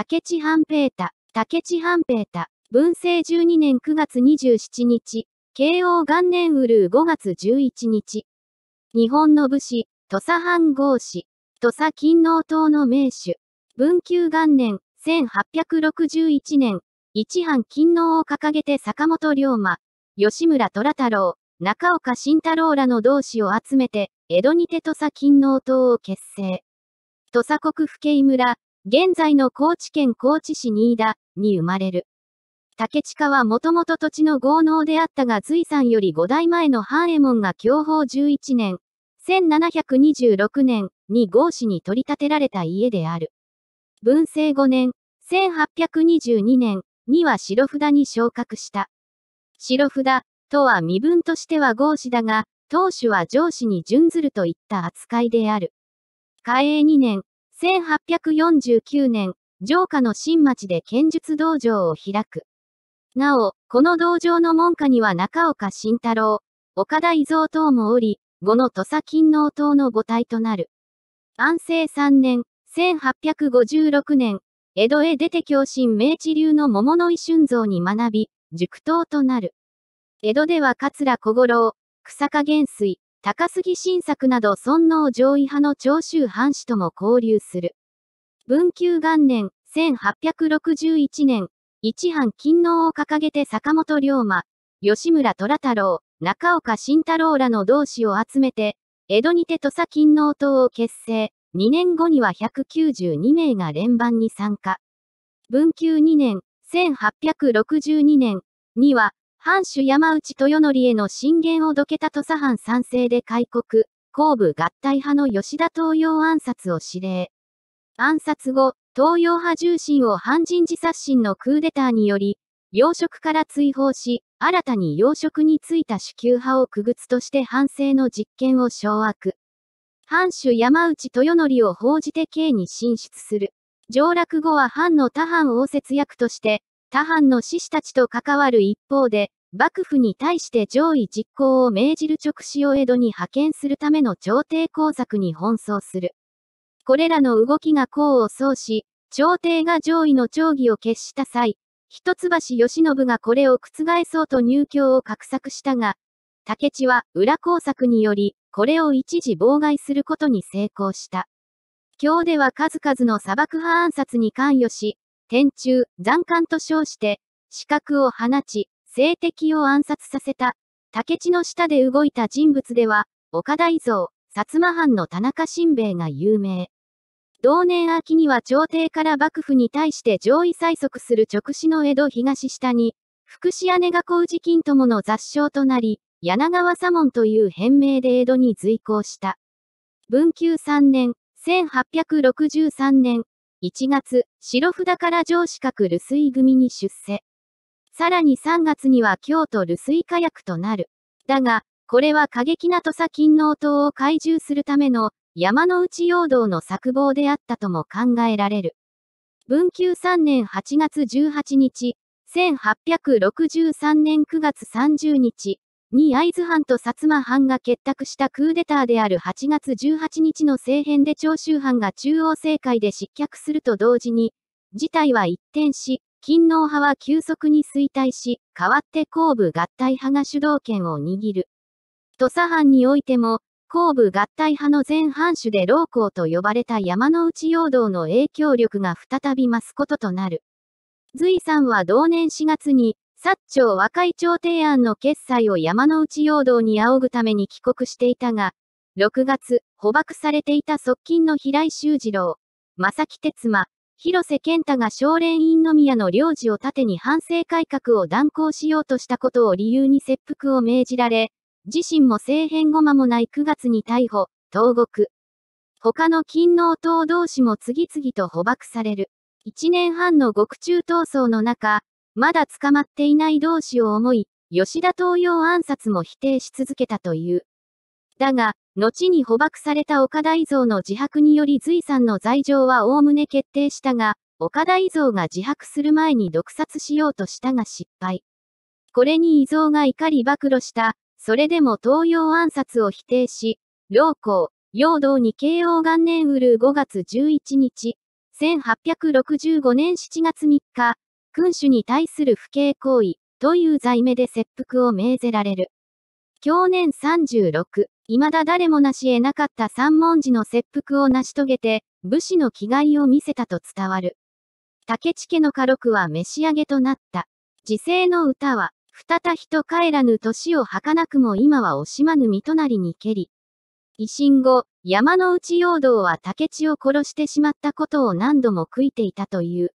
竹地半平太、竹地半平太、文政12年9月27日、慶応元年うるう5月11日。日本の武士、土佐藩豪士、土佐勤王党の名手。文久元年、1861年、一藩勤王を掲げて坂本龍馬、吉村虎太郎、中岡慎太郎らの同志を集めて、江戸にて土佐勤王党を結成。土佐国府慶村、現在の高知県高知市新田に生まれる。竹下はもともと土地の豪農であったが随山より5代前の半右衛門が享保11年、1726年に豪氏に取り立てられた家である。文政5年、1822年には白札に昇格した。白札とは身分としては豪氏だが、当主は上司に準ずるといった扱いである。嘉永2年、1849年、城下の新町で剣術道場を開く。なお、この道場の門下には中岡慎太郎、岡田伊蔵等もおり、後の土佐勤王等の母体となる。安政3年、1856年、江戸へ出て共振明治流の桃の井春蔵に学び、塾頭となる。江戸では桂小五郎、草加元帥、高杉晋作など尊王上位派の長州藩士とも交流する。文久元年、1861年、一藩勤王を掲げて坂本龍馬、吉村虎太郎、中岡慎太郎らの同志を集めて、江戸にて土佐勤王党を結成、2年後には192名が連番に参加。文久2年、1862年には、藩主山内豊則への進言をどけた土佐藩賛成で開国、後部合体派の吉田東洋暗殺を指令。暗殺後、東洋派重臣を反人事殺心のクーデターにより、養殖から追放し、新たに養殖についた主級派を区別として反省の実権を掌握。藩主山内豊則を報じて刑に進出する。上洛後は藩の他藩応接役として、他藩の志士たちと関わる一方で、幕府に対して上位実行を命じる直使を江戸に派遣するための朝廷工作に奔走する。これらの動きが功を奏し、朝廷が上位の町議を決した際、一橋慶喜がこれを覆そうと入居を画策したが、竹地は裏工作により、これを一時妨害することに成功した。京では数々の砂漠派暗殺に関与し、天中、残官と称して、資格を放ち、性的を暗殺させた、武地の下で動いた人物では、岡大蔵、薩摩藩の田中新兵衛が有名。同年秋には朝廷から幕府に対して上位催促する直使の江戸東下に、福祉姉が小氏金友の雑称となり、柳川左門という変名で江戸に随行した。文久3年、1863年1月、白札から上司閣留水組に出世。さらに3月には京都留水火薬となる。だが、これは過激な土佐勤王党を懐柔するための山の内陽道の策謀であったとも考えられる。文久3年8月18日、1863年9月30日に会津藩と薩摩藩が結託したクーデターである8月18日の政変で長州藩が中央政界で失脚すると同時に、事態は一転し、勤能派は急速に衰退し、代わって後部合体派が主導権を握る。土佐藩においても、後部合体派の前藩主で老公と呼ばれた山内陽道の影響力が再び増すこととなる。隋さんは同年4月に、薩長和解朝提案の決裁を山内陽道に仰ぐために帰国していたが、6月、捕獲されていた側近の平井修二郎、正木哲馬、広瀬健太が少年院宮の領事を盾に反省改革を断行しようとしたことを理由に切腹を命じられ、自身も政変後間もない9月に逮捕、投獄。他の勤王党同士も次々と捕獲される。1年半の獄中闘争の中、まだ捕まっていない同士を思い、吉田東洋暗殺も否定し続けたという。だが、後に捕獲された岡田伊蔵の自白により隋さんの罪状は概ね決定したが、岡田伊蔵が自白する前に毒殺しようとしたが失敗。これに伊蔵が怒り暴露した、それでも東洋暗殺を否定し、老公、陽道に慶応元年うる5月11日、1865年7月3日、君主に対する不敬行為という罪名で切腹を命ぜられる。去年36、未だ誰も成し得なかった三文字の切腹を成し遂げて、武士の気概を見せたと伝わる。竹地家の家禄は召し上げとなった。時世の歌は、再た人帰らぬ年を儚くも今は惜しまぬ身となりに蹴り。維新後、山内陽道は竹地を殺してしまったことを何度も悔いていたという。